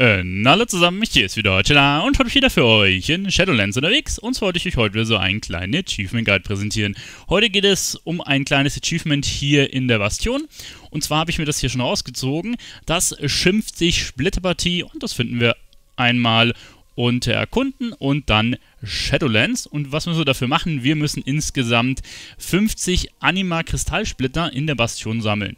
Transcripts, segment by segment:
Äh, hallo zusammen, ich hier ist wieder Chilla und heute wieder für euch in Shadowlands unterwegs und zwar wollte ich euch heute wieder so einen kleinen Achievement Guide präsentieren. Heute geht es um ein kleines Achievement hier in der Bastion und zwar habe ich mir das hier schon rausgezogen. Das schimpft sich Splitterpartie und das finden wir einmal unter Erkunden und dann Shadowlands. Und was müssen wir dafür machen? Wir müssen insgesamt 50 Anima-Kristallsplitter in der Bastion sammeln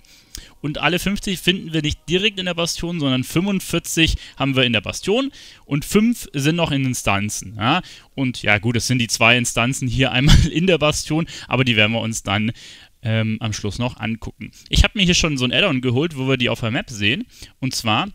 und alle 50 finden wir nicht direkt in der Bastion, sondern 45 haben wir in der Bastion und 5 sind noch in Instanzen. Ja? Und ja gut, das sind die zwei Instanzen hier einmal in der Bastion, aber die werden wir uns dann ähm, am Schluss noch angucken. Ich habe mir hier schon so ein Addon geholt, wo wir die auf der Map sehen und zwar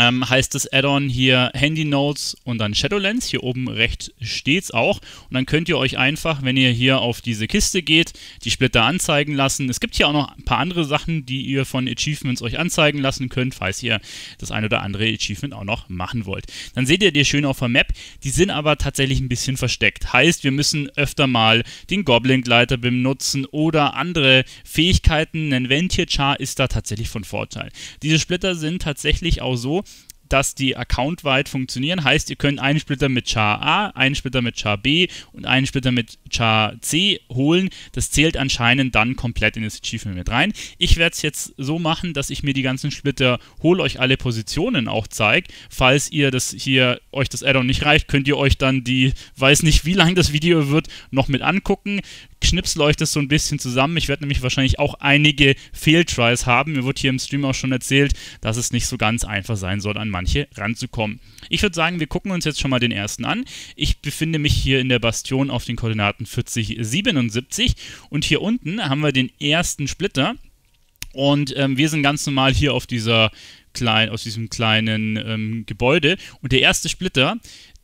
ähm, heißt das Add-on hier Handy Notes und dann Shadowlands. Hier oben rechts steht es auch. Und dann könnt ihr euch einfach, wenn ihr hier auf diese Kiste geht, die Splitter anzeigen lassen. Es gibt hier auch noch ein paar andere Sachen, die ihr von Achievements euch anzeigen lassen könnt, falls ihr das ein oder andere Achievement auch noch machen wollt. Dann seht ihr die schön auf der Map. Die sind aber tatsächlich ein bisschen versteckt. Heißt, wir müssen öfter mal den Goblin-Gleiter benutzen oder andere Fähigkeiten. Ein Ventier-Char ist da tatsächlich von Vorteil. Diese Splitter sind tatsächlich auch so, dass die accountweit funktionieren. Heißt, ihr könnt einen Splitter mit Char A, einen Splitter mit Char B und einen Splitter mit Char C holen. Das zählt anscheinend dann komplett in das Achievement mit rein. Ich werde es jetzt so machen, dass ich mir die ganzen Splitter hole, euch alle Positionen auch zeige. Falls ihr das hier euch das Addon nicht reicht, könnt ihr euch dann die, weiß nicht wie lang das Video wird, noch mit angucken knipsel euch so ein bisschen zusammen. Ich werde nämlich wahrscheinlich auch einige Fehltries haben. Mir wurde hier im Stream auch schon erzählt, dass es nicht so ganz einfach sein soll, an manche ranzukommen. Ich würde sagen, wir gucken uns jetzt schon mal den ersten an. Ich befinde mich hier in der Bastion auf den Koordinaten 40, 77 und hier unten haben wir den ersten Splitter. Und ähm, wir sind ganz normal hier auf dieser klein, aus diesem kleinen ähm, Gebäude. Und der erste Splitter,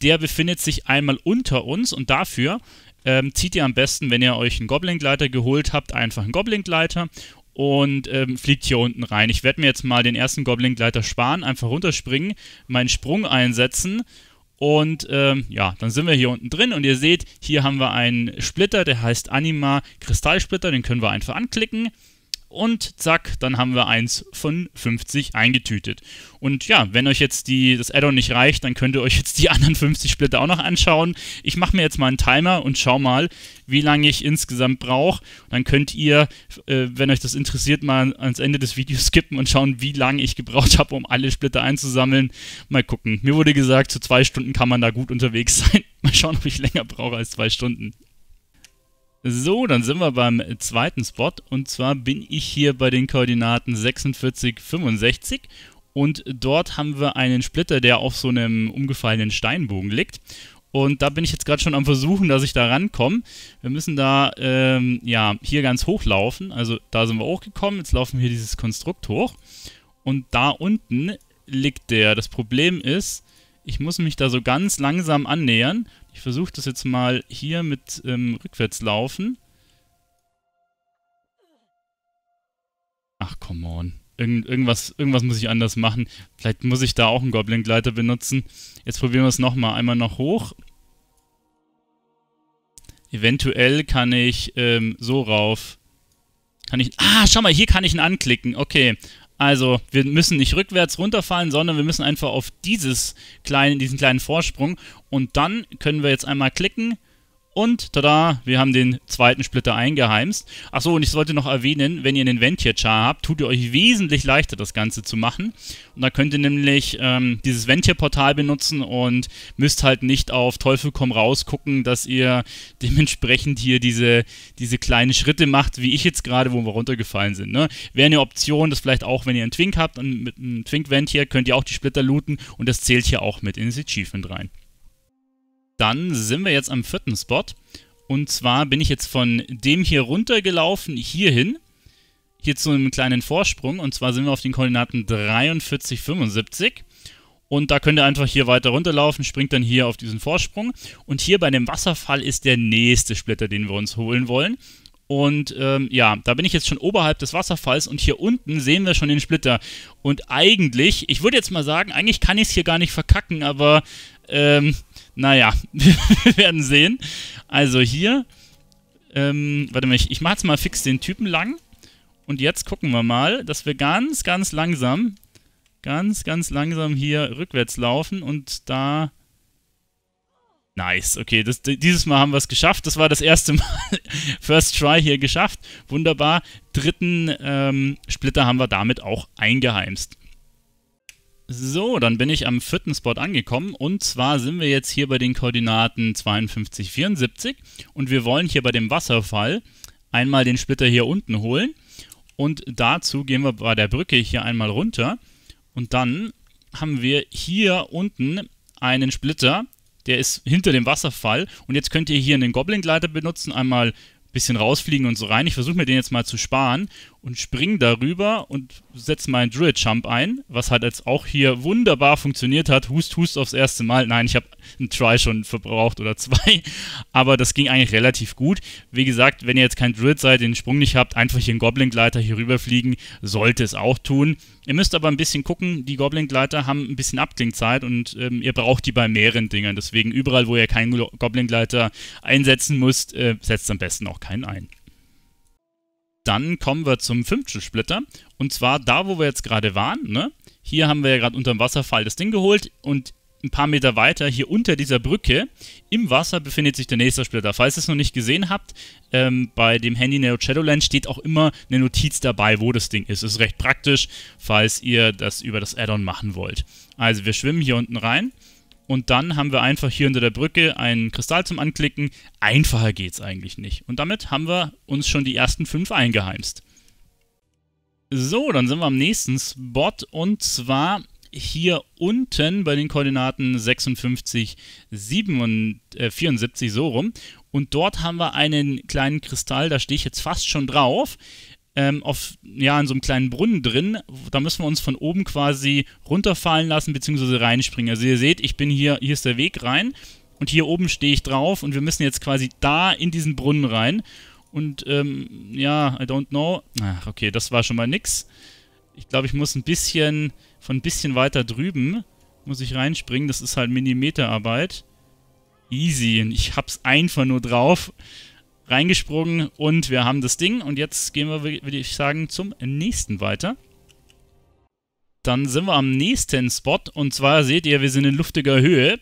der befindet sich einmal unter uns und dafür ähm, zieht ihr am besten, wenn ihr euch einen Goblin-Gleiter geholt habt, einfach einen Goblin-Gleiter und ähm, fliegt hier unten rein. Ich werde mir jetzt mal den ersten Goblin-Gleiter sparen, einfach runterspringen, meinen Sprung einsetzen und ähm, ja, dann sind wir hier unten drin und ihr seht, hier haben wir einen Splitter, der heißt Anima Kristallsplitter, den können wir einfach anklicken und zack, dann haben wir eins von 50 eingetütet. Und ja, wenn euch jetzt die, das Addon nicht reicht, dann könnt ihr euch jetzt die anderen 50 Splitter auch noch anschauen. Ich mache mir jetzt mal einen Timer und schau mal, wie lange ich insgesamt brauche. Dann könnt ihr, äh, wenn euch das interessiert, mal ans Ende des Videos skippen und schauen, wie lange ich gebraucht habe, um alle Splitter einzusammeln. Mal gucken. Mir wurde gesagt, zu zwei Stunden kann man da gut unterwegs sein. Mal schauen, ob ich länger brauche als zwei Stunden. So, dann sind wir beim zweiten Spot und zwar bin ich hier bei den Koordinaten 46, 65 und dort haben wir einen Splitter, der auf so einem umgefallenen Steinbogen liegt. Und da bin ich jetzt gerade schon am Versuchen, dass ich da rankomme. Wir müssen da, ähm, ja, hier ganz hoch laufen. Also da sind wir hochgekommen. Jetzt laufen wir dieses Konstrukt hoch. Und da unten liegt der. Das Problem ist, ich muss mich da so ganz langsam annähern. Ich versuche das jetzt mal hier mit ähm, Rückwärtslaufen. Ach, come on. Irgend, irgendwas, irgendwas muss ich anders machen. Vielleicht muss ich da auch einen Goblin-Gleiter benutzen. Jetzt probieren wir es nochmal. Einmal noch hoch. Eventuell kann ich ähm, so rauf. Kann ich... Ah, schau mal, hier kann ich ihn anklicken. Okay. Also, wir müssen nicht rückwärts runterfallen, sondern wir müssen einfach auf dieses kleine, diesen kleinen Vorsprung. Und dann können wir jetzt einmal klicken, und tada, wir haben den zweiten Splitter eingeheimst. Achso, und ich sollte noch erwähnen, wenn ihr einen Ventier-Char habt, tut ihr euch wesentlich leichter, das Ganze zu machen. Und da könnt ihr nämlich ähm, dieses Ventier-Portal benutzen und müsst halt nicht auf Teufel komm raus gucken, dass ihr dementsprechend hier diese, diese kleinen Schritte macht, wie ich jetzt gerade, wo wir runtergefallen sind. Ne? Wäre eine Option, das vielleicht auch, wenn ihr einen Twink habt, und mit einem Twink-Ventier könnt ihr auch die Splitter looten und das zählt hier auch mit in das Achievement rein. Dann sind wir jetzt am vierten Spot. Und zwar bin ich jetzt von dem hier runtergelaufen, hierhin. Hier zu einem kleinen Vorsprung. Und zwar sind wir auf den Koordinaten 43, 75. Und da könnt ihr einfach hier weiter runterlaufen, springt dann hier auf diesen Vorsprung. Und hier bei dem Wasserfall ist der nächste Splitter, den wir uns holen wollen. Und ähm, ja, da bin ich jetzt schon oberhalb des Wasserfalls und hier unten sehen wir schon den Splitter. Und eigentlich, ich würde jetzt mal sagen, eigentlich kann ich es hier gar nicht verkacken, aber ähm, naja, wir werden sehen. Also hier, ähm, warte mal, ich, ich mache jetzt mal fix den Typen lang. Und jetzt gucken wir mal, dass wir ganz, ganz langsam, ganz, ganz langsam hier rückwärts laufen und da... Nice, okay, das, dieses Mal haben wir es geschafft. Das war das erste Mal, First Try hier geschafft. Wunderbar. Dritten ähm, Splitter haben wir damit auch eingeheimst. So, dann bin ich am vierten Spot angekommen und zwar sind wir jetzt hier bei den Koordinaten 52, 74 und wir wollen hier bei dem Wasserfall einmal den Splitter hier unten holen und dazu gehen wir bei der Brücke hier einmal runter und dann haben wir hier unten einen Splitter, der ist hinter dem Wasserfall und jetzt könnt ihr hier einen Goblin-Gleiter benutzen, einmal ein bisschen rausfliegen und so rein. Ich versuche mir den jetzt mal zu sparen und springe darüber und setze meinen Druid Jump ein, was halt jetzt auch hier wunderbar funktioniert hat. Hust, hust aufs erste Mal. Nein, ich habe einen Try schon verbraucht oder zwei, aber das ging eigentlich relativ gut. Wie gesagt, wenn ihr jetzt kein Druid seid, den Sprung nicht habt, einfach hier einen Goblin Gleiter hier rüberfliegen, sollte es auch tun. Ihr müsst aber ein bisschen gucken, die Goblin Gleiter haben ein bisschen Abklingzeit und ähm, ihr braucht die bei mehreren Dingern. Deswegen überall, wo ihr keinen Goblin Gleiter einsetzen müsst, äh, setzt am besten auch keinen ein dann kommen wir zum fünften Splitter. Und zwar da, wo wir jetzt gerade waren. Ne? Hier haben wir ja gerade unter dem Wasserfall das Ding geholt und ein paar Meter weiter, hier unter dieser Brücke, im Wasser befindet sich der nächste Splitter. Falls ihr es noch nicht gesehen habt, ähm, bei dem Handy Neo Shadowland steht auch immer eine Notiz dabei, wo das Ding ist. Ist recht praktisch, falls ihr das über das Addon machen wollt. Also wir schwimmen hier unten rein und dann haben wir einfach hier unter der Brücke einen Kristall zum Anklicken. Einfacher geht es eigentlich nicht. Und damit haben wir uns schon die ersten fünf eingeheimst. So, dann sind wir am nächsten Spot und zwar hier unten bei den Koordinaten 56, 7, äh, 74 so rum. Und dort haben wir einen kleinen Kristall, da stehe ich jetzt fast schon drauf ähm, auf, ja, in so einem kleinen Brunnen drin. Da müssen wir uns von oben quasi runterfallen lassen, beziehungsweise reinspringen. Also ihr seht, ich bin hier, hier ist der Weg rein und hier oben stehe ich drauf und wir müssen jetzt quasi da in diesen Brunnen rein. Und ähm, ja, I don't know. Ach, okay, das war schon mal nix. Ich glaube, ich muss ein bisschen, von ein bisschen weiter drüben muss ich reinspringen. Das ist halt Millimeterarbeit. Easy. Ich hab's einfach nur drauf reingesprungen und wir haben das Ding. Und jetzt gehen wir, würde ich sagen, zum nächsten weiter. Dann sind wir am nächsten Spot und zwar seht ihr, wir sind in luftiger Höhe.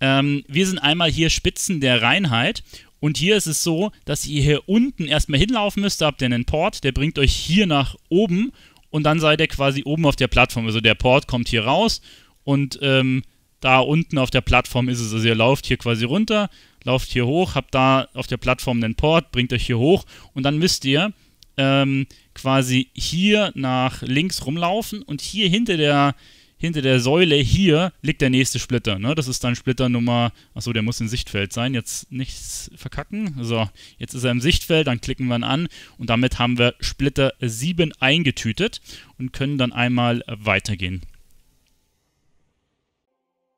Ähm, wir sind einmal hier Spitzen der Reinheit und hier ist es so, dass ihr hier unten erstmal hinlaufen müsst. Da habt ihr einen Port, der bringt euch hier nach oben und dann seid ihr quasi oben auf der Plattform. Also der Port kommt hier raus und ähm, da unten auf der Plattform ist es. Also ihr lauft hier quasi runter, lauft hier hoch, habt da auf der Plattform einen Port, bringt euch hier hoch und dann müsst ihr ähm, quasi hier nach links rumlaufen und hier hinter der, hinter der Säule hier liegt der nächste Splitter. Ne? Das ist dann Splitter Nummer, achso, der muss im Sichtfeld sein, jetzt nichts verkacken. So, jetzt ist er im Sichtfeld, dann klicken wir ihn an und damit haben wir Splitter 7 eingetütet und können dann einmal weitergehen.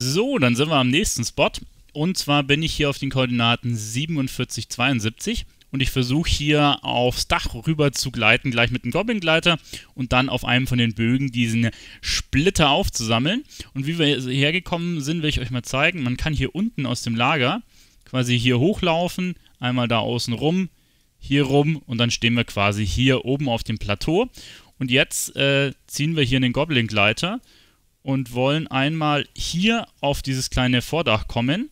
So, dann sind wir am nächsten Spot und zwar bin ich hier auf den Koordinaten 47, 72 und ich versuche hier aufs Dach rüber zu gleiten, gleich mit dem Goblin-Gleiter und dann auf einem von den Bögen diesen Splitter aufzusammeln. Und wie wir hergekommen sind, will ich euch mal zeigen. Man kann hier unten aus dem Lager quasi hier hochlaufen, einmal da außen rum, hier rum und dann stehen wir quasi hier oben auf dem Plateau. Und jetzt äh, ziehen wir hier einen Goblin-Gleiter und wollen einmal hier auf dieses kleine Vordach kommen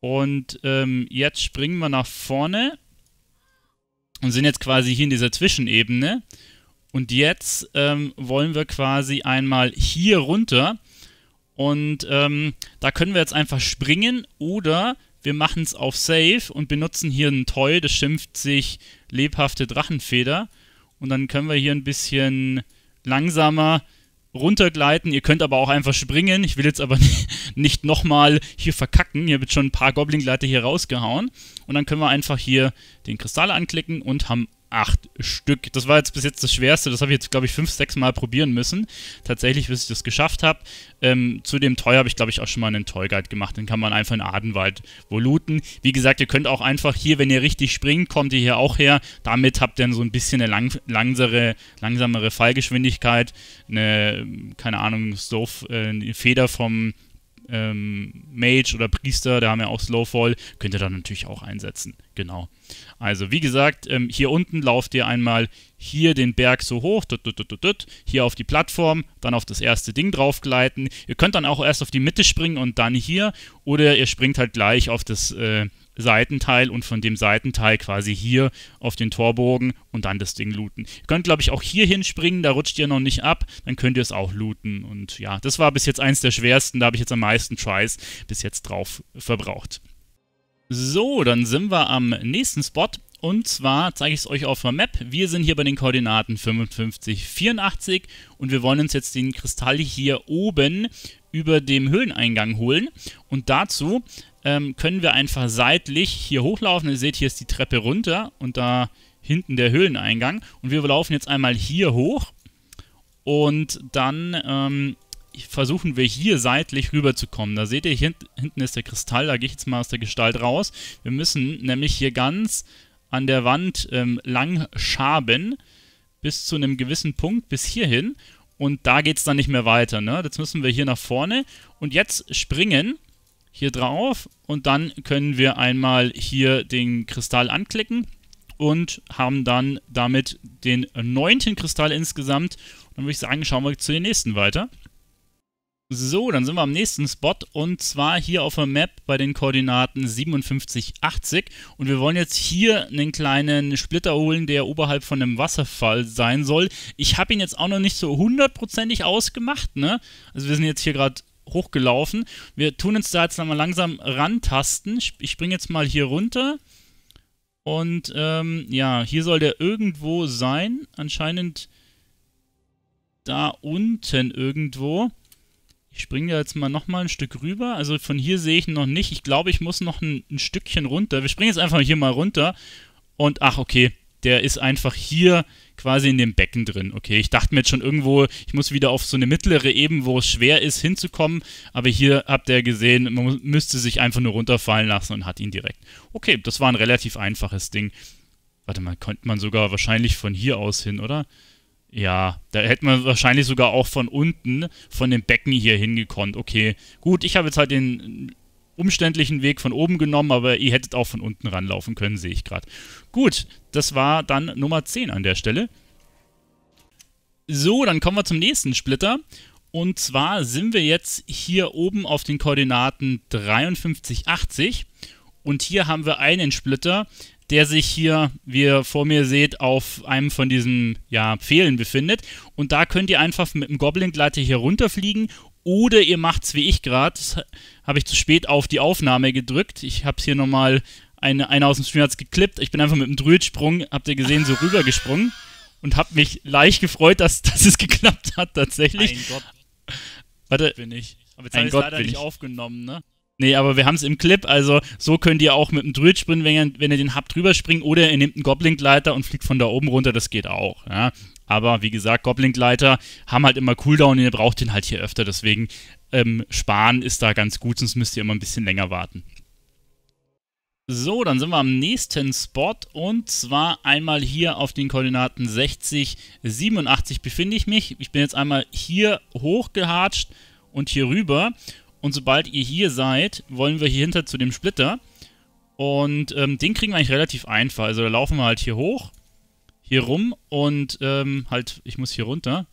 und ähm, jetzt springen wir nach vorne und sind jetzt quasi hier in dieser Zwischenebene. Und jetzt ähm, wollen wir quasi einmal hier runter. Und ähm, da können wir jetzt einfach springen oder wir machen es auf Safe und benutzen hier ein Toy, das schimpft sich lebhafte Drachenfeder. Und dann können wir hier ein bisschen langsamer runtergleiten. Ihr könnt aber auch einfach springen. Ich will jetzt aber nicht, nochmal hier verkacken. Hier wird schon ein paar Goblin-Gleiter hier rausgehauen. Und dann können wir einfach hier den Kristall anklicken und haben acht Stück. Das war jetzt bis jetzt das Schwerste. Das habe ich jetzt, glaube ich, fünf, sechs Mal probieren müssen. Tatsächlich, bis ich das geschafft habe. Ähm, zu dem Toy habe ich, glaube ich, auch schon mal einen Toy Guide gemacht. Den kann man einfach in Adenwald looten. Wie gesagt, ihr könnt auch einfach hier, wenn ihr richtig springt, kommt ihr hier auch her. Damit habt ihr dann so ein bisschen eine lang langsere, langsamere Fallgeschwindigkeit. Eine, keine Ahnung, Stoff, äh, Feder vom ähm, Mage oder Priester, da haben wir auch Slowfall, könnt ihr dann natürlich auch einsetzen. Genau. Also wie gesagt, ähm, hier unten lauft ihr einmal hier den Berg so hoch, tut, tut, tut, hier auf die Plattform, dann auf das erste Ding draufgleiten. Ihr könnt dann auch erst auf die Mitte springen und dann hier oder ihr springt halt gleich auf das äh, Seitenteil und von dem Seitenteil quasi hier auf den Torbogen und dann das Ding looten. Ihr könnt, glaube ich, auch hier hinspringen, da rutscht ihr noch nicht ab, dann könnt ihr es auch looten. Und ja, das war bis jetzt eins der schwersten, da habe ich jetzt am meisten Tries bis jetzt drauf verbraucht. So, dann sind wir am nächsten Spot. Und zwar zeige ich es euch auf der Map. Wir sind hier bei den Koordinaten 55, 84 und wir wollen uns jetzt den Kristall hier oben über dem Höhleneingang holen. Und dazu ähm, können wir einfach seitlich hier hochlaufen. Ihr seht, hier ist die Treppe runter und da hinten der Höhleneingang. Und wir laufen jetzt einmal hier hoch und dann ähm, versuchen wir hier seitlich rüberzukommen. Da seht ihr, hier hinten ist der Kristall, da gehe ich jetzt mal aus der Gestalt raus. Wir müssen nämlich hier ganz an der Wand ähm, lang schaben bis zu einem gewissen Punkt, bis hierhin. Und da geht es dann nicht mehr weiter. Ne? Jetzt müssen wir hier nach vorne und jetzt springen hier drauf und dann können wir einmal hier den Kristall anklicken und haben dann damit den neunten Kristall insgesamt. Und dann würde ich sagen, schauen wir zu den nächsten weiter. So, dann sind wir am nächsten Spot und zwar hier auf der Map bei den Koordinaten 57, 80 und wir wollen jetzt hier einen kleinen Splitter holen, der oberhalb von einem Wasserfall sein soll. Ich habe ihn jetzt auch noch nicht so hundertprozentig ausgemacht, ne? Also wir sind jetzt hier gerade hochgelaufen. Wir tun uns da jetzt nochmal langsam rantasten. Ich springe jetzt mal hier runter. Und ähm, ja, hier soll der irgendwo sein. Anscheinend da unten irgendwo. Ich springe da jetzt mal nochmal ein Stück rüber. Also von hier sehe ich ihn noch nicht. Ich glaube, ich muss noch ein, ein Stückchen runter. Wir springen jetzt einfach hier mal runter. Und ach, okay. Der ist einfach hier quasi in dem Becken drin. Okay, ich dachte mir jetzt schon irgendwo, ich muss wieder auf so eine mittlere Ebene, wo es schwer ist, hinzukommen. Aber hier habt ihr gesehen, man müsste sich einfach nur runterfallen lassen und hat ihn direkt. Okay, das war ein relativ einfaches Ding. Warte mal, könnte man sogar wahrscheinlich von hier aus hin, oder? Ja, da hätte man wahrscheinlich sogar auch von unten, von dem Becken hier hingekonnt. Okay, gut, ich habe jetzt halt den umständlichen Weg von oben genommen, aber ihr hättet auch von unten ranlaufen können, sehe ich gerade. Gut, das war dann Nummer 10 an der Stelle. So, dann kommen wir zum nächsten Splitter. Und zwar sind wir jetzt hier oben auf den Koordinaten 53, 80. Und hier haben wir einen Splitter, der sich hier, wie ihr vor mir seht, auf einem von diesen ja, Pfählen befindet. Und da könnt ihr einfach mit dem Goblin-Gleiter hier runterfliegen oder ihr macht's wie ich gerade. Das habe ich zu spät auf die Aufnahme gedrückt. Ich habe es hier nochmal, eine, einer aus dem Stream hat's geklippt. Ich bin einfach mit dem Druidsprung, habt ihr gesehen, so rübergesprungen und habe mich leicht gefreut, dass, dass es geklappt hat tatsächlich. Mein Gott. Warte. Bin ich. Aber jetzt habe ich es leider nicht aufgenommen, ne? Nee, aber wir haben es im Clip, also so könnt ihr auch mit dem Druid springen, wenn ihr, wenn ihr den habt, drüber springen oder ihr nehmt einen Goblin-Gleiter und fliegt von da oben runter, das geht auch. Ja. Aber wie gesagt, Goblin-Gleiter haben halt immer Cooldown und ihr braucht den halt hier öfter, deswegen ähm, sparen ist da ganz gut, sonst müsst ihr immer ein bisschen länger warten. So, dann sind wir am nächsten Spot und zwar einmal hier auf den Koordinaten 60, 87 befinde ich mich. Ich bin jetzt einmal hier hochgehatscht und hier rüber und sobald ihr hier seid, wollen wir hier hinter zu dem Splitter. Und ähm, den kriegen wir eigentlich relativ einfach. Also da laufen wir halt hier hoch, hier rum und ähm, halt, ich muss hier runter.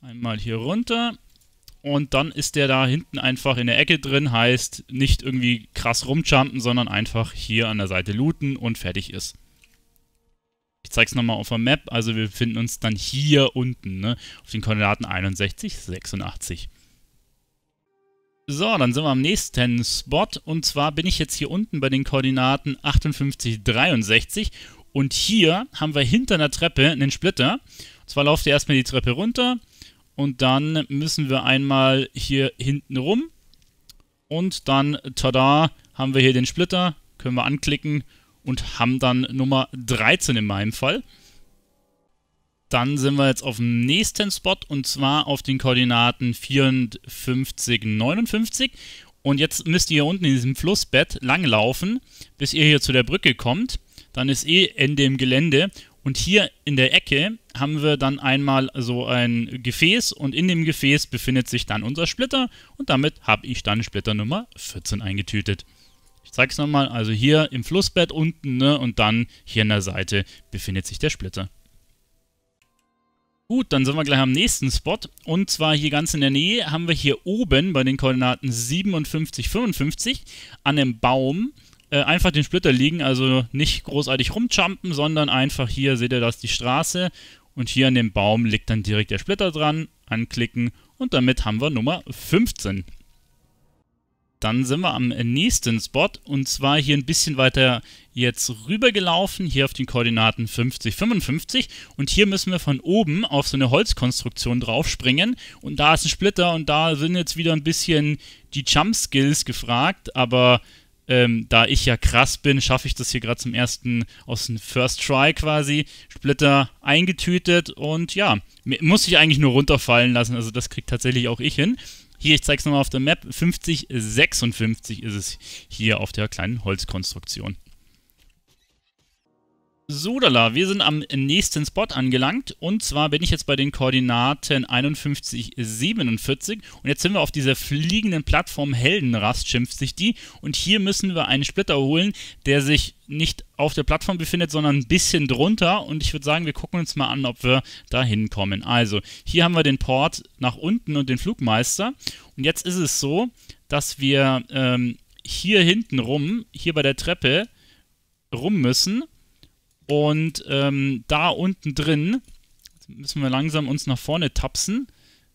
Einmal hier runter. Und dann ist der da hinten einfach in der Ecke drin. Heißt, nicht irgendwie krass rumjumpen, sondern einfach hier an der Seite looten und fertig ist. Ich zeige es nochmal auf der Map. Also wir befinden uns dann hier unten, ne? Auf den Koordinaten 61, 86. So, dann sind wir am nächsten Spot. Und zwar bin ich jetzt hier unten bei den Koordinaten 58, 63. Und hier haben wir hinter einer Treppe einen Splitter. Und zwar lauft ihr erstmal die Treppe runter. Und dann müssen wir einmal hier hinten rum. Und dann, tada, haben wir hier den Splitter. Können wir anklicken und haben dann Nummer 13 in meinem Fall. Dann sind wir jetzt auf dem nächsten Spot und zwar auf den Koordinaten 54, 59. Und jetzt müsst ihr hier unten in diesem Flussbett langlaufen, bis ihr hier zu der Brücke kommt. Dann ist eh Ende im Gelände. Und hier in der Ecke haben wir dann einmal so ein Gefäß und in dem Gefäß befindet sich dann unser Splitter und damit habe ich dann Splitter Nummer 14 eingetütet. Ich zeige es nochmal, also hier im Flussbett unten ne, und dann hier an der Seite befindet sich der Splitter. Gut, dann sind wir gleich am nächsten Spot. Und zwar hier ganz in der Nähe haben wir hier oben bei den Koordinaten 57, 55 an einem Baum äh, einfach den Splitter liegen. Also nicht großartig rumjumpen, sondern einfach hier, seht ihr das, die Straße. Und hier an dem Baum liegt dann direkt der Splitter dran. Anklicken und damit haben wir Nummer 15. Dann sind wir am nächsten Spot und zwar hier ein bisschen weiter jetzt rübergelaufen, hier auf den Koordinaten 50, 55 und hier müssen wir von oben auf so eine Holzkonstruktion draufspringen und da ist ein Splitter und da sind jetzt wieder ein bisschen die Jump-Skills gefragt, aber ähm, da ich ja krass bin, schaffe ich das hier gerade zum ersten aus dem First Try quasi. Splitter eingetütet und ja, muss ich eigentlich nur runterfallen lassen. Also das kriegt tatsächlich auch ich hin. Hier, ich zeige es nochmal auf der Map. 5056 ist es hier auf der kleinen Holzkonstruktion. Sudala, wir sind am nächsten Spot angelangt und zwar bin ich jetzt bei den Koordinaten 51, 47 und jetzt sind wir auf dieser fliegenden Plattform Heldenrast, schimpft sich die und hier müssen wir einen Splitter holen, der sich nicht auf der Plattform befindet, sondern ein bisschen drunter und ich würde sagen, wir gucken uns mal an, ob wir da hinkommen. Also, hier haben wir den Port nach unten und den Flugmeister und jetzt ist es so, dass wir ähm, hier hinten rum, hier bei der Treppe rum müssen und ähm, da unten drin, müssen wir langsam uns nach vorne tapsen,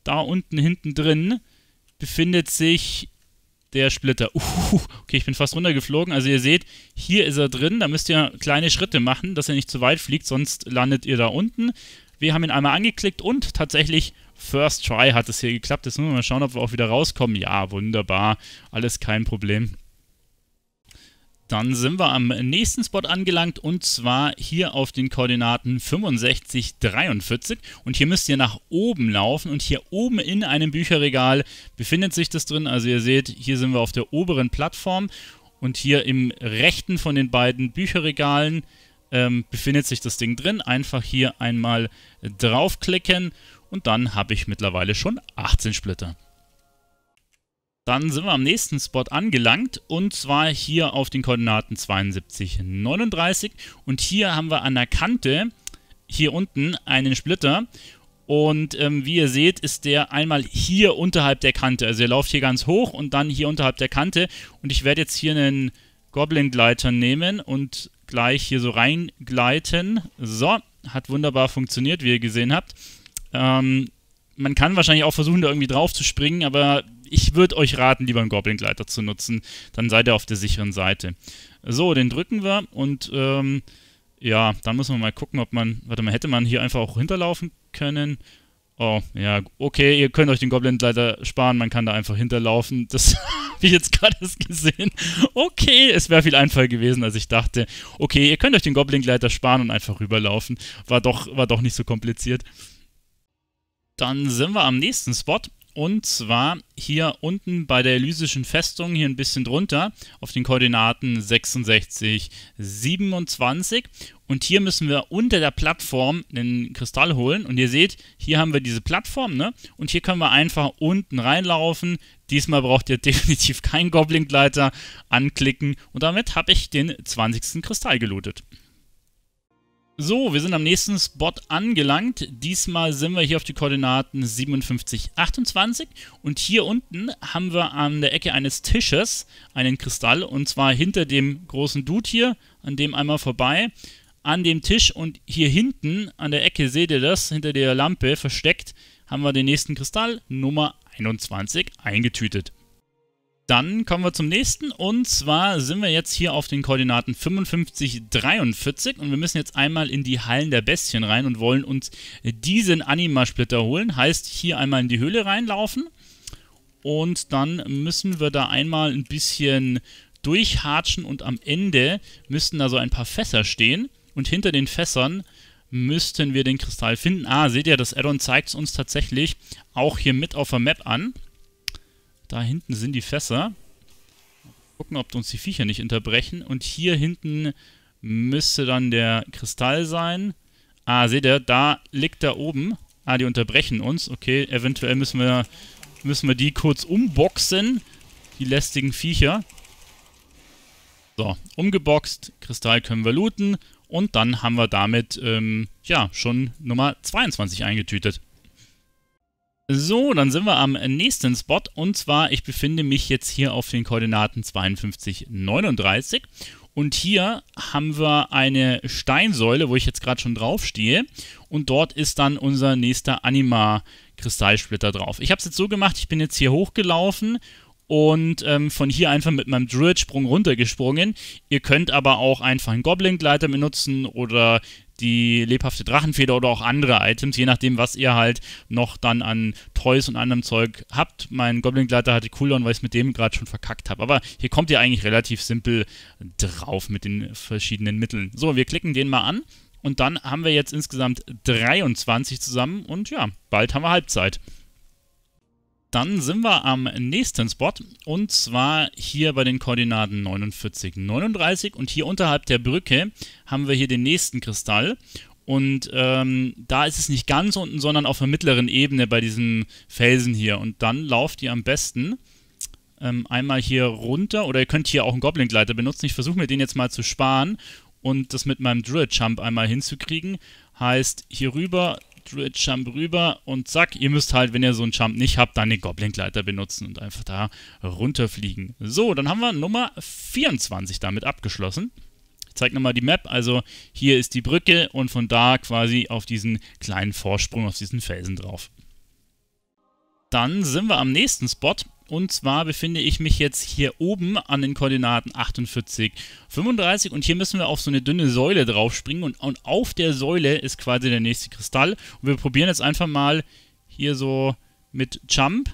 da unten hinten drin befindet sich der Splitter. Uh, okay, ich bin fast runtergeflogen. Also ihr seht, hier ist er drin. Da müsst ihr kleine Schritte machen, dass er nicht zu weit fliegt, sonst landet ihr da unten. Wir haben ihn einmal angeklickt und tatsächlich First Try hat es hier geklappt. Jetzt müssen wir mal schauen, ob wir auch wieder rauskommen. Ja, wunderbar. Alles kein Problem. Dann sind wir am nächsten Spot angelangt und zwar hier auf den Koordinaten 65, 43. Und hier müsst ihr nach oben laufen und hier oben in einem Bücherregal befindet sich das drin. Also ihr seht, hier sind wir auf der oberen Plattform und hier im rechten von den beiden Bücherregalen ähm, befindet sich das Ding drin. Einfach hier einmal draufklicken und dann habe ich mittlerweile schon 18 Splitter. Dann sind wir am nächsten Spot angelangt und zwar hier auf den Koordinaten 72, 39 und hier haben wir an der Kante hier unten einen Splitter und ähm, wie ihr seht ist der einmal hier unterhalb der Kante, also er läuft hier ganz hoch und dann hier unterhalb der Kante und ich werde jetzt hier einen Goblin Gleiter nehmen und gleich hier so reingleiten. So, hat wunderbar funktioniert, wie ihr gesehen habt. Ähm, man kann wahrscheinlich auch versuchen, da irgendwie drauf zu springen, aber ich würde euch raten, lieber einen Goblin-Gleiter zu nutzen. Dann seid ihr auf der sicheren Seite. So, den drücken wir und ähm, ja, dann müssen wir mal gucken, ob man. Warte mal, hätte man hier einfach auch hinterlaufen können? Oh, ja, okay, ihr könnt euch den Goblin leider sparen, man kann da einfach hinterlaufen. Das habe ich jetzt gerade gesehen. Okay, es wäre viel einfacher gewesen, als ich dachte. Okay, ihr könnt euch den Goblin Gleiter sparen und einfach rüberlaufen. War doch, war doch nicht so kompliziert. Dann sind wir am nächsten Spot und zwar hier unten bei der Elysischen Festung, hier ein bisschen drunter, auf den Koordinaten 66, 27. Und hier müssen wir unter der Plattform einen Kristall holen. Und ihr seht, hier haben wir diese Plattform, ne? Und hier können wir einfach unten reinlaufen. Diesmal braucht ihr definitiv keinen Goblin-Gleiter anklicken. Und damit habe ich den 20. Kristall gelootet. So, wir sind am nächsten Spot angelangt. Diesmal sind wir hier auf die Koordinaten 57, 28 und hier unten haben wir an der Ecke eines Tisches einen Kristall und zwar hinter dem großen Dude hier, an dem einmal vorbei, an dem Tisch und hier hinten an der Ecke, seht ihr das, hinter der Lampe versteckt, haben wir den nächsten Kristall, Nummer 21, eingetütet. Dann kommen wir zum nächsten und zwar sind wir jetzt hier auf den Koordinaten 55, 43 und wir müssen jetzt einmal in die Hallen der Bestien rein und wollen uns diesen Anima-Splitter holen. Heißt hier einmal in die Höhle reinlaufen und dann müssen wir da einmal ein bisschen durchhatschen und am Ende müssten da so ein paar Fässer stehen und hinter den Fässern müssten wir den Kristall finden. Ah, seht ihr, das Addon zeigt es uns tatsächlich auch hier mit auf der Map an. Da hinten sind die Fässer. Gucken, ob uns die Viecher nicht unterbrechen. Und hier hinten müsste dann der Kristall sein. Ah, seht ihr, da liegt da oben. Ah, die unterbrechen uns. Okay, eventuell müssen wir, müssen wir die kurz umboxen. Die lästigen Viecher. So, umgeboxt. Kristall können wir looten. Und dann haben wir damit, ähm, ja, schon Nummer 22 eingetütet. So, dann sind wir am nächsten Spot und zwar, ich befinde mich jetzt hier auf den Koordinaten 52, 39 und hier haben wir eine Steinsäule, wo ich jetzt gerade schon draufstehe Und dort ist dann unser nächster Anima-Kristallsplitter drauf. Ich habe es jetzt so gemacht, ich bin jetzt hier hochgelaufen und ähm, von hier einfach mit meinem Druid-Sprung runtergesprungen. Ihr könnt aber auch einfach einen Goblin-Gleiter benutzen oder die lebhafte Drachenfeder oder auch andere Items, je nachdem, was ihr halt noch dann an Toys und anderem Zeug habt. Mein Goblin-Gleiter hatte Cooldown, weil ich es mit dem gerade schon verkackt habe. Aber hier kommt ihr eigentlich relativ simpel drauf mit den verschiedenen Mitteln. So, wir klicken den mal an. Und dann haben wir jetzt insgesamt 23 zusammen und ja, bald haben wir Halbzeit dann sind wir am nächsten Spot und zwar hier bei den Koordinaten 49, 39 und hier unterhalb der Brücke haben wir hier den nächsten Kristall und ähm, da ist es nicht ganz unten, sondern auf der mittleren Ebene bei diesem Felsen hier und dann lauft ihr am besten ähm, einmal hier runter oder ihr könnt hier auch einen Goblin-Gleiter benutzen. Ich versuche mir den jetzt mal zu sparen und das mit meinem Druid-Jump einmal hinzukriegen. Heißt, hier rüber Druid Jump rüber und zack, ihr müsst halt, wenn ihr so einen Jump nicht habt, dann den Goblin-Gleiter benutzen und einfach da runterfliegen. So, dann haben wir Nummer 24 damit abgeschlossen. Ich zeige nochmal die Map. Also hier ist die Brücke und von da quasi auf diesen kleinen Vorsprung, auf diesen Felsen drauf. Dann sind wir am nächsten Spot und zwar befinde ich mich jetzt hier oben an den Koordinaten 48, 35 und hier müssen wir auf so eine dünne Säule draufspringen und, und auf der Säule ist quasi der nächste Kristall. Und wir probieren jetzt einfach mal hier so mit Jump.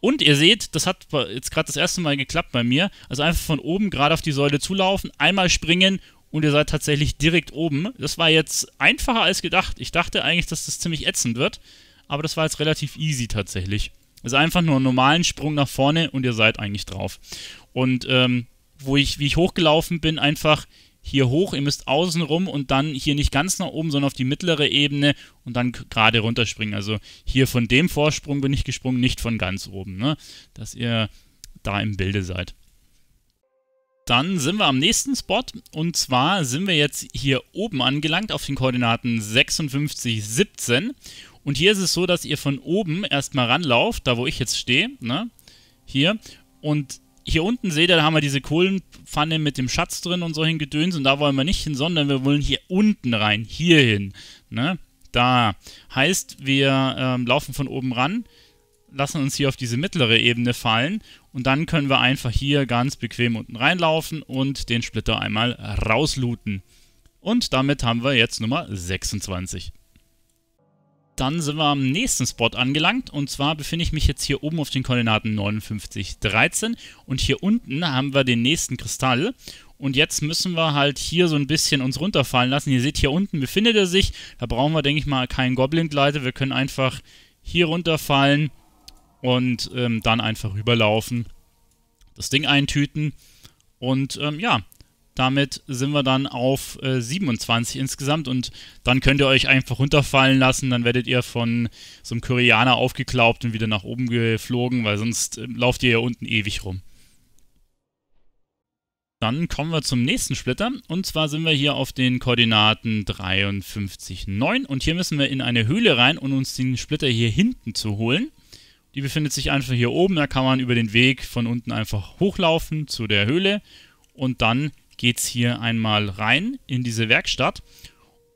Und ihr seht, das hat jetzt gerade das erste Mal geklappt bei mir. Also einfach von oben gerade auf die Säule zulaufen, einmal springen und ihr seid tatsächlich direkt oben. Das war jetzt einfacher als gedacht. Ich dachte eigentlich, dass das ziemlich ätzend wird, aber das war jetzt relativ easy tatsächlich ist einfach nur einen normalen Sprung nach vorne und ihr seid eigentlich drauf. Und ähm, wo ich, wie ich hochgelaufen bin, einfach hier hoch, ihr müsst außen rum und dann hier nicht ganz nach oben, sondern auf die mittlere Ebene und dann gerade runterspringen. Also hier von dem Vorsprung bin ich gesprungen, nicht von ganz oben, ne? dass ihr da im Bilde seid. Dann sind wir am nächsten Spot und zwar sind wir jetzt hier oben angelangt auf den Koordinaten 56, 17 und hier ist es so, dass ihr von oben erstmal ranlauft, da wo ich jetzt stehe, ne? Hier. Und hier unten seht ihr, da haben wir diese Kohlenpfanne mit dem Schatz drin und solchen Gedöns und da wollen wir nicht hin, sondern wir wollen hier unten rein, hier hin, ne? Da. Heißt, wir ähm, laufen von oben ran, lassen uns hier auf diese mittlere Ebene fallen und dann können wir einfach hier ganz bequem unten reinlaufen und den Splitter einmal rausluten. Und damit haben wir jetzt Nummer 26 dann sind wir am nächsten Spot angelangt und zwar befinde ich mich jetzt hier oben auf den Koordinaten 59, 13 und hier unten haben wir den nächsten Kristall und jetzt müssen wir halt hier so ein bisschen uns runterfallen lassen. Ihr seht, hier unten befindet er sich, da brauchen wir, denke ich mal, keinen Goblin-Gleiter, wir können einfach hier runterfallen und ähm, dann einfach rüberlaufen, das Ding eintüten und ähm, ja, damit sind wir dann auf äh, 27 insgesamt und dann könnt ihr euch einfach runterfallen lassen. Dann werdet ihr von so einem Koreaner aufgeklaubt und wieder nach oben geflogen, weil sonst äh, lauft ihr ja unten ewig rum. Dann kommen wir zum nächsten Splitter und zwar sind wir hier auf den Koordinaten 53,9 und hier müssen wir in eine Höhle rein, um uns den Splitter hier hinten zu holen. Die befindet sich einfach hier oben, da kann man über den Weg von unten einfach hochlaufen zu der Höhle und dann geht es hier einmal rein in diese Werkstatt.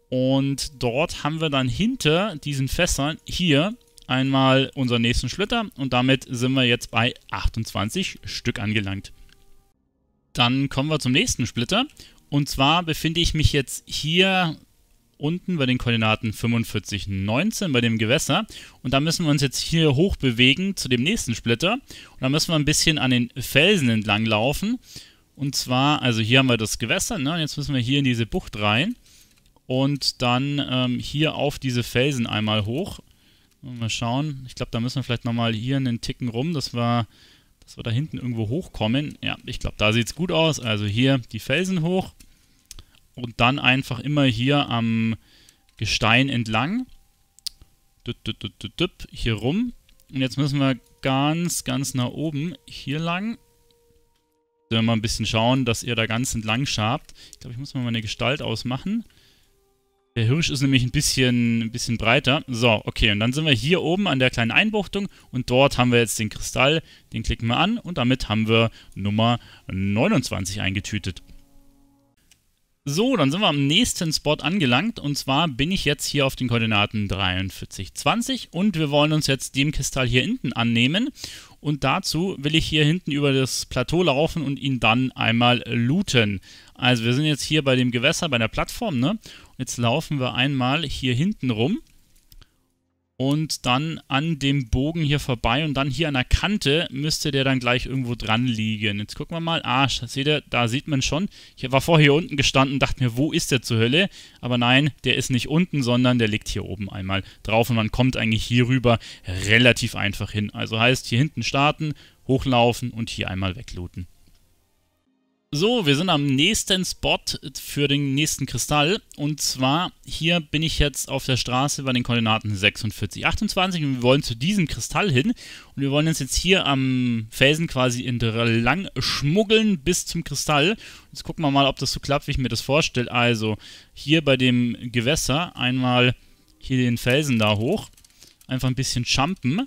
Und dort haben wir dann hinter diesen Fässern hier einmal unseren nächsten Splitter und damit sind wir jetzt bei 28 Stück angelangt. Dann kommen wir zum nächsten Splitter und zwar befinde ich mich jetzt hier unten bei den Koordinaten 45, 19 bei dem Gewässer. Und da müssen wir uns jetzt hier hoch bewegen zu dem nächsten Splitter. Und da müssen wir ein bisschen an den Felsen entlang laufen. Und zwar, also hier haben wir das Gewässer, ne? Und jetzt müssen wir hier in diese Bucht rein und dann ähm, hier auf diese Felsen einmal hoch. Und mal schauen. Ich glaube, da müssen wir vielleicht nochmal hier einen Ticken rum, dass wir, dass wir da hinten irgendwo hochkommen. Ja, ich glaube, da sieht es gut aus. Also hier die Felsen hoch und dann einfach immer hier am Gestein entlang. Hier rum. Und jetzt müssen wir ganz, ganz nach oben hier lang. Sollen wir mal ein bisschen schauen, dass ihr da ganz entlang schabt. Ich glaube, ich muss mal meine Gestalt ausmachen. Der Hirsch ist nämlich ein bisschen, ein bisschen breiter. So, okay, und dann sind wir hier oben an der kleinen Einbuchtung und dort haben wir jetzt den Kristall. Den klicken wir an und damit haben wir Nummer 29 eingetütet. So, dann sind wir am nächsten Spot angelangt und zwar bin ich jetzt hier auf den Koordinaten 43, 20 und wir wollen uns jetzt dem Kristall hier hinten annehmen und dazu will ich hier hinten über das Plateau laufen und ihn dann einmal looten. Also wir sind jetzt hier bei dem Gewässer, bei der Plattform, ne? Jetzt laufen wir einmal hier hinten rum und dann an dem Bogen hier vorbei und dann hier an der Kante müsste der dann gleich irgendwo dran liegen. Jetzt gucken wir mal. Ah, seht ihr, da sieht man schon. Ich war vorher hier unten gestanden und dachte mir, wo ist der zur Hölle? Aber nein, der ist nicht unten, sondern der liegt hier oben einmal drauf und man kommt eigentlich hier rüber relativ einfach hin. Also heißt, hier hinten starten, hochlaufen und hier einmal weglooten. So, wir sind am nächsten Spot für den nächsten Kristall. Und zwar, hier bin ich jetzt auf der Straße bei den Koordinaten 46, 28 und wir wollen zu diesem Kristall hin. Und wir wollen uns jetzt hier am Felsen quasi entlang schmuggeln bis zum Kristall. Jetzt gucken wir mal, ob das so klappt, wie ich mir das vorstelle. Also, hier bei dem Gewässer einmal hier den Felsen da hoch. Einfach ein bisschen jumpen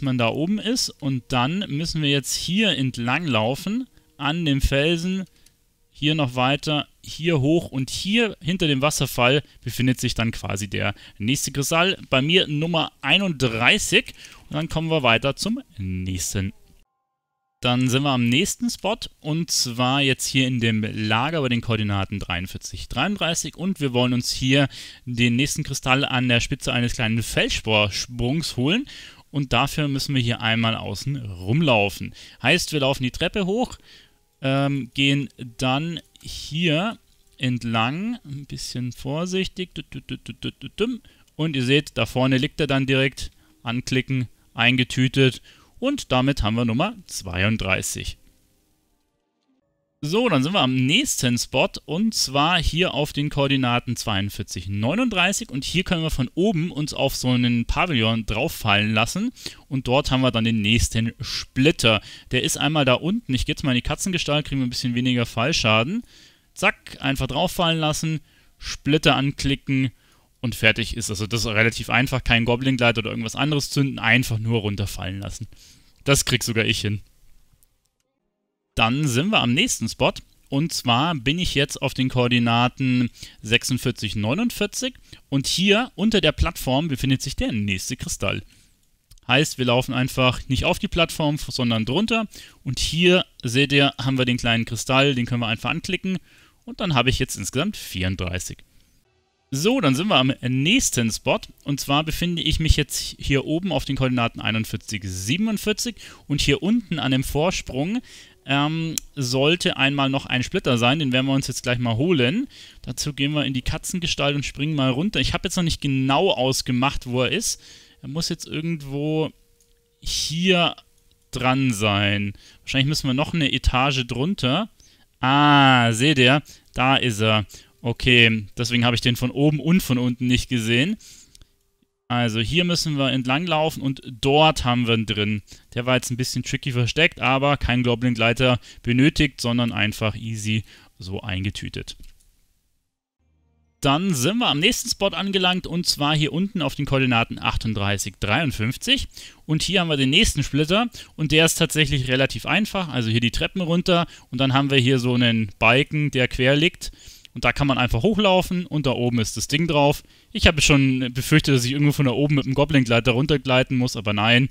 man da oben ist und dann müssen wir jetzt hier entlang laufen an dem Felsen, hier noch weiter, hier hoch und hier hinter dem Wasserfall befindet sich dann quasi der nächste Kristall. Bei mir Nummer 31 und dann kommen wir weiter zum nächsten. Dann sind wir am nächsten Spot und zwar jetzt hier in dem Lager bei den Koordinaten 43, 33 und wir wollen uns hier den nächsten Kristall an der Spitze eines kleinen Felssporsprungs holen und dafür müssen wir hier einmal außen rumlaufen. Heißt, wir laufen die Treppe hoch, ähm, gehen dann hier entlang, ein bisschen vorsichtig. Und ihr seht, da vorne liegt er dann direkt. Anklicken, eingetütet. Und damit haben wir Nummer 32. So, dann sind wir am nächsten Spot und zwar hier auf den Koordinaten 42, 39 und hier können wir von oben uns auf so einen Pavillon drauffallen lassen und dort haben wir dann den nächsten Splitter. Der ist einmal da unten, ich gehe jetzt mal in die Katzengestalt, kriegen wir ein bisschen weniger Fallschaden. Zack, einfach drauffallen lassen, Splitter anklicken und fertig ist. Also das ist relativ einfach, kein goblin gleiter oder irgendwas anderes zünden, einfach nur runterfallen lassen. Das krieg sogar ich hin. Dann sind wir am nächsten Spot. Und zwar bin ich jetzt auf den Koordinaten 46, 49 und hier unter der Plattform befindet sich der nächste Kristall. Heißt, wir laufen einfach nicht auf die Plattform, sondern drunter. Und hier seht ihr, haben wir den kleinen Kristall, den können wir einfach anklicken. Und dann habe ich jetzt insgesamt 34. So, dann sind wir am nächsten Spot. Und zwar befinde ich mich jetzt hier oben auf den Koordinaten 41, 47. Und hier unten an dem Vorsprung ähm, sollte einmal noch ein Splitter sein. Den werden wir uns jetzt gleich mal holen. Dazu gehen wir in die Katzengestalt und springen mal runter. Ich habe jetzt noch nicht genau ausgemacht, wo er ist. Er muss jetzt irgendwo hier dran sein. Wahrscheinlich müssen wir noch eine Etage drunter. Ah, seht ihr? Da ist er. Okay, deswegen habe ich den von oben und von unten nicht gesehen. Also hier müssen wir entlang laufen und dort haben wir ihn drin. Der war jetzt ein bisschen tricky versteckt, aber kein Goblin-Gleiter benötigt, sondern einfach easy so eingetütet. Dann sind wir am nächsten Spot angelangt und zwar hier unten auf den Koordinaten 38, 53. Und hier haben wir den nächsten Splitter und der ist tatsächlich relativ einfach. Also hier die Treppen runter und dann haben wir hier so einen Balken, der quer liegt. Und da kann man einfach hochlaufen und da oben ist das Ding drauf. Ich habe schon befürchtet, dass ich irgendwo von da oben mit dem Goblin-Gleiter runtergleiten muss, aber nein,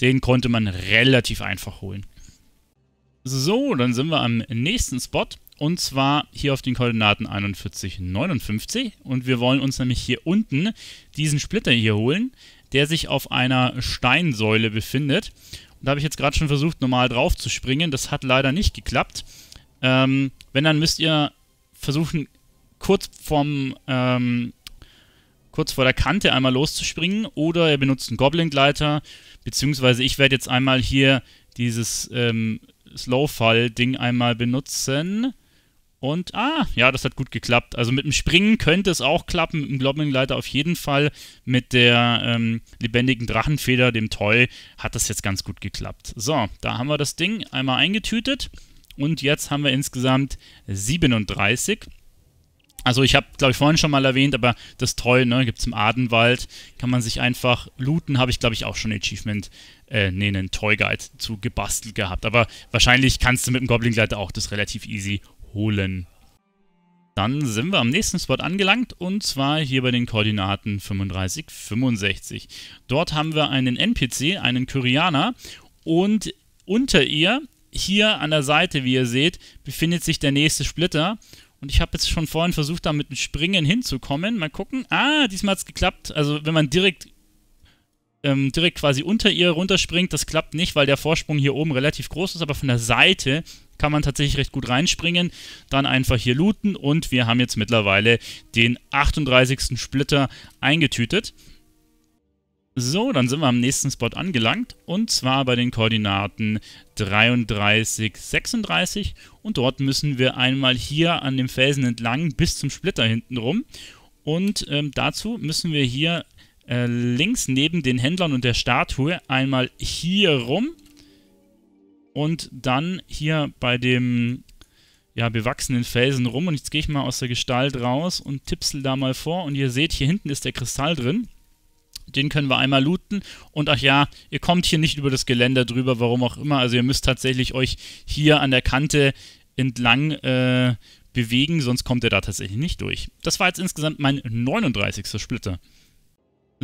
den konnte man relativ einfach holen. So, dann sind wir am nächsten Spot und zwar hier auf den Koordinaten 41, 59 und wir wollen uns nämlich hier unten diesen Splitter hier holen, der sich auf einer Steinsäule befindet. Und da habe ich jetzt gerade schon versucht, normal drauf zu springen, das hat leider nicht geklappt. Ähm, wenn, dann müsst ihr versuchen, kurz vorm, ähm, kurz vor der Kante einmal loszuspringen oder er benutzt einen Goblin-Gleiter, beziehungsweise ich werde jetzt einmal hier dieses ähm, Slow-Fall-Ding einmal benutzen. Und, ah, ja, das hat gut geklappt. Also mit dem Springen könnte es auch klappen, mit dem Goblin-Gleiter auf jeden Fall. Mit der ähm, lebendigen Drachenfeder, dem Toy, hat das jetzt ganz gut geklappt. So, da haben wir das Ding einmal eingetütet. Und jetzt haben wir insgesamt 37. Also ich habe, glaube ich, vorhin schon mal erwähnt, aber das Toy, ne, gibt es im Adenwald, kann man sich einfach looten, habe ich, glaube ich, auch schon ein Achievement, äh, nee, einen Toy Guide zu gebastelt gehabt. Aber wahrscheinlich kannst du mit dem Goblin Gleiter auch das relativ easy holen. Dann sind wir am nächsten Spot angelangt und zwar hier bei den Koordinaten 35, 65. Dort haben wir einen NPC, einen Kyrianer und unter ihr hier an der Seite, wie ihr seht, befindet sich der nächste Splitter. Und ich habe jetzt schon vorhin versucht, da mit dem Springen hinzukommen. Mal gucken. Ah, diesmal hat es geklappt. Also wenn man direkt, ähm, direkt quasi unter ihr runterspringt, das klappt nicht, weil der Vorsprung hier oben relativ groß ist. Aber von der Seite kann man tatsächlich recht gut reinspringen. Dann einfach hier looten und wir haben jetzt mittlerweile den 38. Splitter eingetütet. So, dann sind wir am nächsten Spot angelangt und zwar bei den Koordinaten 33, 36 und dort müssen wir einmal hier an dem Felsen entlang bis zum Splitter hinten rum und ähm, dazu müssen wir hier äh, links neben den Händlern und der Statue einmal hier rum und dann hier bei dem ja, bewachsenen Felsen rum und jetzt gehe ich mal aus der Gestalt raus und tipsel da mal vor und ihr seht, hier hinten ist der Kristall drin den können wir einmal looten. Und ach ja, ihr kommt hier nicht über das Geländer drüber, warum auch immer. Also ihr müsst tatsächlich euch hier an der Kante entlang äh, bewegen, sonst kommt ihr da tatsächlich nicht durch. Das war jetzt insgesamt mein 39. Splitter.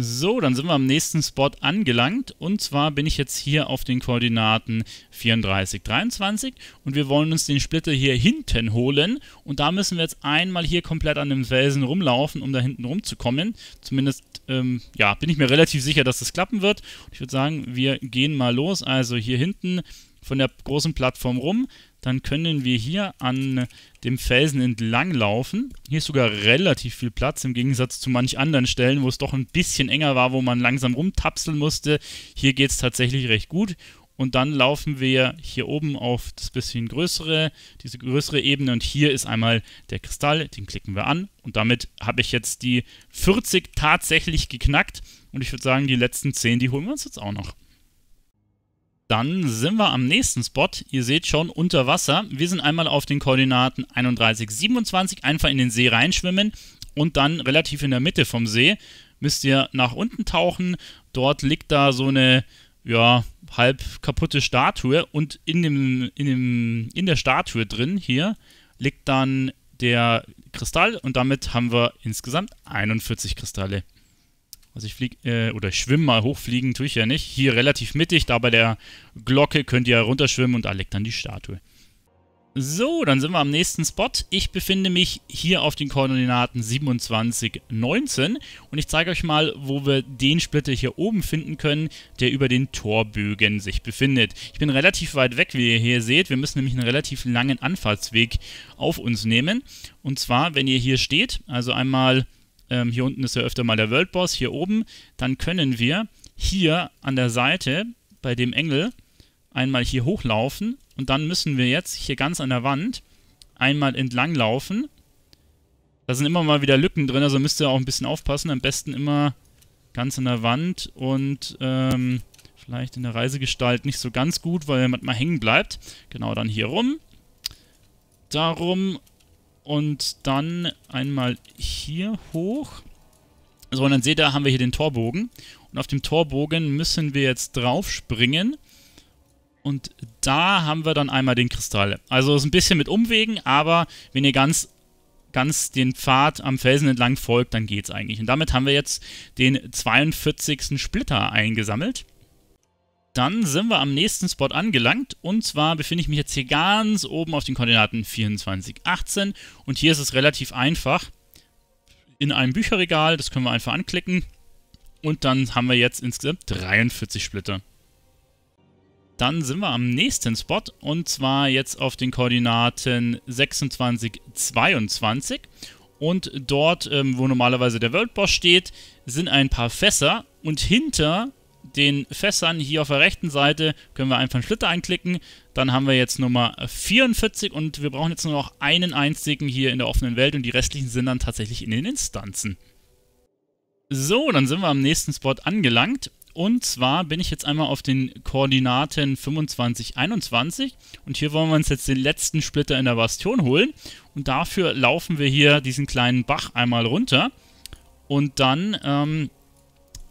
So, dann sind wir am nächsten Spot angelangt und zwar bin ich jetzt hier auf den Koordinaten 34, 23 und wir wollen uns den Splitter hier hinten holen und da müssen wir jetzt einmal hier komplett an dem Felsen rumlaufen, um da hinten rumzukommen. Zumindest, ähm, ja, bin ich mir relativ sicher, dass das klappen wird. Ich würde sagen, wir gehen mal los, also hier hinten von der großen Plattform rum, dann können wir hier an dem Felsen entlang laufen. Hier ist sogar relativ viel Platz, im Gegensatz zu manch anderen Stellen, wo es doch ein bisschen enger war, wo man langsam rumtapseln musste. Hier geht es tatsächlich recht gut. Und dann laufen wir hier oben auf das bisschen größere, diese größere Ebene. Und hier ist einmal der Kristall, den klicken wir an. Und damit habe ich jetzt die 40 tatsächlich geknackt. Und ich würde sagen, die letzten 10, die holen wir uns jetzt auch noch. Dann sind wir am nächsten Spot. Ihr seht schon unter Wasser. Wir sind einmal auf den Koordinaten 31, 27. Einfach in den See reinschwimmen und dann relativ in der Mitte vom See müsst ihr nach unten tauchen. Dort liegt da so eine ja, halb kaputte Statue und in, dem, in, dem, in der Statue drin hier liegt dann der Kristall und damit haben wir insgesamt 41 Kristalle. Also ich fliege, äh, oder ich schwimme mal, hochfliegen tue ich ja nicht. Hier relativ mittig, da bei der Glocke könnt ihr runterschwimmen und da leckt dann die Statue. So, dann sind wir am nächsten Spot. Ich befinde mich hier auf den Koordinaten 27, 19 und ich zeige euch mal, wo wir den Splitter hier oben finden können, der über den Torbögen sich befindet. Ich bin relativ weit weg, wie ihr hier seht. Wir müssen nämlich einen relativ langen Anfahrtsweg auf uns nehmen. Und zwar, wenn ihr hier steht, also einmal ähm, hier unten ist ja öfter mal der World Boss, hier oben, dann können wir hier an der Seite bei dem Engel einmal hier hochlaufen und dann müssen wir jetzt hier ganz an der Wand einmal entlang laufen. Da sind immer mal wieder Lücken drin, also müsst ihr auch ein bisschen aufpassen. Am besten immer ganz an der Wand und ähm, vielleicht in der Reisegestalt nicht so ganz gut, weil jemand mal hängen bleibt. Genau, dann hier rum. Darum und dann einmal hier hoch. So, und dann seht ihr, haben wir hier den Torbogen. Und auf dem Torbogen müssen wir jetzt drauf springen. Und da haben wir dann einmal den Kristall. Also ist ein bisschen mit Umwegen, aber wenn ihr ganz, ganz den Pfad am Felsen entlang folgt, dann geht's eigentlich. Und damit haben wir jetzt den 42. Splitter eingesammelt. Dann sind wir am nächsten Spot angelangt und zwar befinde ich mich jetzt hier ganz oben auf den Koordinaten 24, 18 und hier ist es relativ einfach. In einem Bücherregal, das können wir einfach anklicken und dann haben wir jetzt insgesamt 43 Splitter. Dann sind wir am nächsten Spot und zwar jetzt auf den Koordinaten 26, 22 und dort, ähm, wo normalerweise der World Boss steht, sind ein paar Fässer und hinter den Fässern hier auf der rechten Seite können wir einfach einen Splitter einklicken. Dann haben wir jetzt Nummer 44 und wir brauchen jetzt nur noch einen einzigen hier in der offenen Welt und die restlichen sind dann tatsächlich in den Instanzen. So, dann sind wir am nächsten Spot angelangt. Und zwar bin ich jetzt einmal auf den Koordinaten 25, 21 und hier wollen wir uns jetzt den letzten Splitter in der Bastion holen. Und dafür laufen wir hier diesen kleinen Bach einmal runter und dann... Ähm,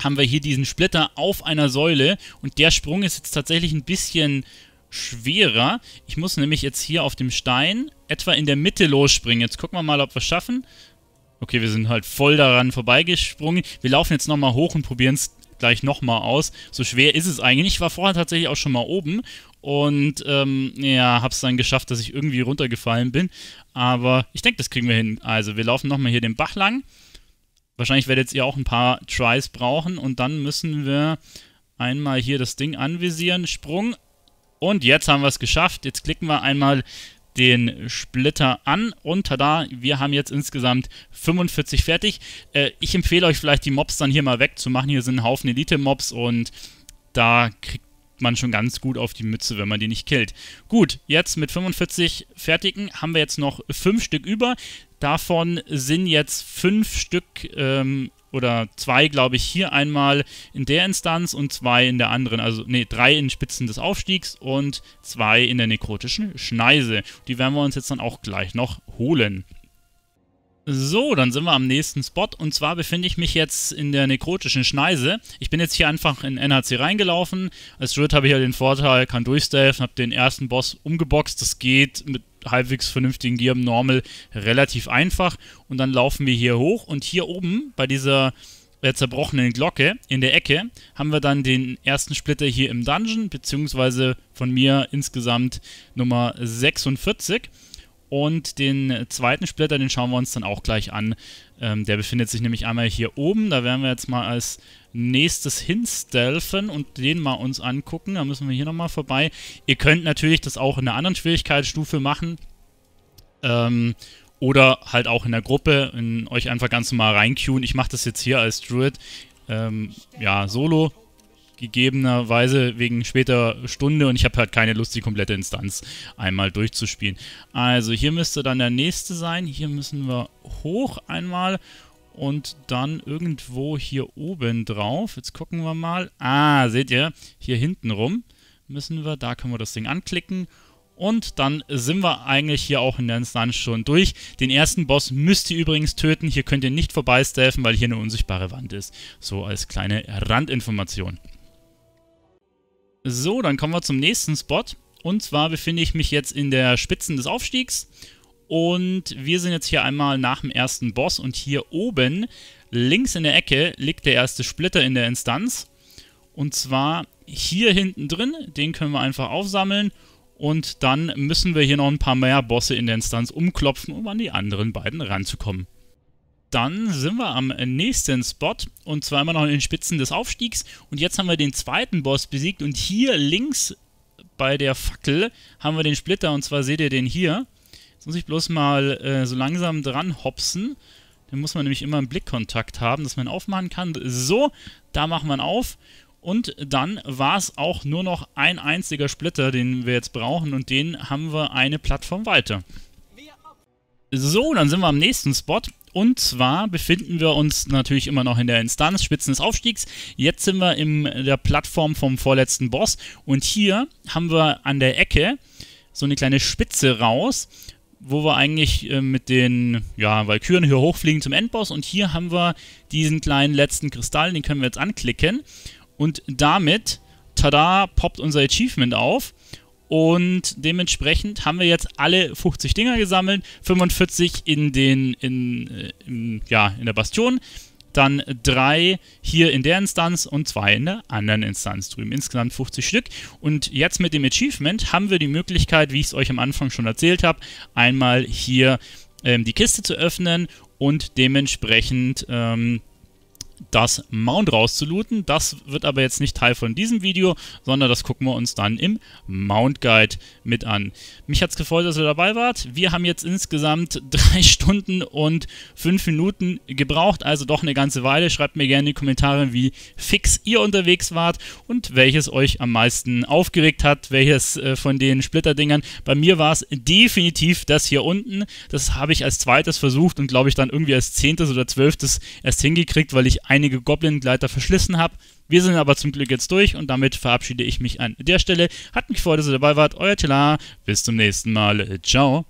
haben wir hier diesen Splitter auf einer Säule und der Sprung ist jetzt tatsächlich ein bisschen schwerer. Ich muss nämlich jetzt hier auf dem Stein etwa in der Mitte losspringen. Jetzt gucken wir mal, ob wir es schaffen. Okay, wir sind halt voll daran vorbeigesprungen. Wir laufen jetzt nochmal hoch und probieren es gleich nochmal aus. So schwer ist es eigentlich. Ich war vorher tatsächlich auch schon mal oben und ähm, ja, hab's dann geschafft, dass ich irgendwie runtergefallen bin. Aber ich denke, das kriegen wir hin. Also wir laufen nochmal hier den Bach lang wahrscheinlich werdet ihr auch ein paar Tries brauchen und dann müssen wir einmal hier das Ding anvisieren, Sprung und jetzt haben wir es geschafft. Jetzt klicken wir einmal den Splitter an und tada, wir haben jetzt insgesamt 45 fertig. Äh, ich empfehle euch vielleicht die Mobs dann hier mal wegzumachen. Hier sind ein Haufen Elite-Mobs und da kriegt man schon ganz gut auf die Mütze, wenn man die nicht killt. Gut, jetzt mit 45 fertigen haben wir jetzt noch 5 Stück über. Davon sind jetzt fünf Stück ähm, oder zwei, glaube ich, hier einmal in der Instanz und zwei in der anderen. Also, nee, drei in Spitzen des Aufstiegs und zwei in der nekrotischen Schneise. Die werden wir uns jetzt dann auch gleich noch holen. So, dann sind wir am nächsten Spot und zwar befinde ich mich jetzt in der nekrotischen Schneise. Ich bin jetzt hier einfach in NHC reingelaufen. Als Druid habe ich ja den Vorteil, kann durchstealthen, habe den ersten Boss umgeboxt. Das geht mit halbwegs vernünftigen Gear im Normal relativ einfach. Und dann laufen wir hier hoch und hier oben bei dieser äh, zerbrochenen Glocke in der Ecke haben wir dann den ersten Splitter hier im Dungeon, beziehungsweise von mir insgesamt Nummer 46. Und den zweiten Splitter, den schauen wir uns dann auch gleich an. Ähm, der befindet sich nämlich einmal hier oben. Da werden wir jetzt mal als nächstes hinstelfen und den mal uns angucken. Da müssen wir hier nochmal vorbei. Ihr könnt natürlich das auch in einer anderen Schwierigkeitsstufe machen. Ähm, oder halt auch in der Gruppe, in euch einfach ganz normal reinqueuen. Ich mache das jetzt hier als Druid, ähm, ja, solo gegebenerweise wegen später Stunde und ich habe halt keine Lust, die komplette Instanz einmal durchzuspielen. Also hier müsste dann der nächste sein. Hier müssen wir hoch einmal und dann irgendwo hier oben drauf. Jetzt gucken wir mal. Ah, seht ihr, hier hinten rum müssen wir, da können wir das Ding anklicken. Und dann sind wir eigentlich hier auch in der Instanz schon durch. Den ersten Boss müsst ihr übrigens töten. Hier könnt ihr nicht vorbeistealthen, weil hier eine unsichtbare Wand ist. So als kleine Randinformation. So, dann kommen wir zum nächsten Spot. Und zwar befinde ich mich jetzt in der Spitze des Aufstiegs. Und wir sind jetzt hier einmal nach dem ersten Boss. Und hier oben, links in der Ecke, liegt der erste Splitter in der Instanz. Und zwar hier hinten drin. Den können wir einfach aufsammeln. Und dann müssen wir hier noch ein paar mehr Bosse in der Instanz umklopfen, um an die anderen beiden ranzukommen dann sind wir am nächsten Spot und zwar immer noch in den Spitzen des Aufstiegs. Und jetzt haben wir den zweiten Boss besiegt und hier links bei der Fackel haben wir den Splitter und zwar seht ihr den hier. Jetzt muss ich bloß mal äh, so langsam dran hopsen. Dann muss man nämlich immer einen Blickkontakt haben, dass man aufmachen kann. So, da machen wir auf. Und dann war es auch nur noch ein einziger Splitter, den wir jetzt brauchen und den haben wir eine Plattform weiter. So, dann sind wir am nächsten Spot und zwar befinden wir uns natürlich immer noch in der Instanz Spitzen des Aufstiegs. Jetzt sind wir in der Plattform vom vorletzten Boss. Und hier haben wir an der Ecke so eine kleine Spitze raus, wo wir eigentlich äh, mit den ja, Valkyren hier hochfliegen zum Endboss. Und hier haben wir diesen kleinen letzten Kristall, den können wir jetzt anklicken. Und damit, tada, poppt unser Achievement auf. Und dementsprechend haben wir jetzt alle 50 Dinger gesammelt, 45 in den, in, äh, in, ja, in der Bastion, dann drei hier in der Instanz und zwei in der anderen Instanz drüben. Insgesamt 50 Stück. Und jetzt mit dem Achievement haben wir die Möglichkeit, wie ich es euch am Anfang schon erzählt habe, einmal hier ähm, die Kiste zu öffnen und dementsprechend ähm, das Mount rauszulooten. Das wird aber jetzt nicht Teil von diesem Video, sondern das gucken wir uns dann im Mount Guide mit an. Mich hat es gefreut, dass ihr dabei wart. Wir haben jetzt insgesamt drei Stunden und fünf Minuten gebraucht, also doch eine ganze Weile. Schreibt mir gerne in die Kommentare, wie fix ihr unterwegs wart und welches euch am meisten aufgeregt hat, welches äh, von den Splitterdingern. Bei mir war es definitiv das hier unten. Das habe ich als zweites versucht und glaube ich dann irgendwie als zehntes oder zwölftes erst hingekriegt, weil ich einige Goblin-Gleiter verschlissen habe. Wir sind aber zum Glück jetzt durch und damit verabschiede ich mich an der Stelle. Hat mich gefreut, dass ihr dabei wart. Euer Tela. Bis zum nächsten Mal. Ciao.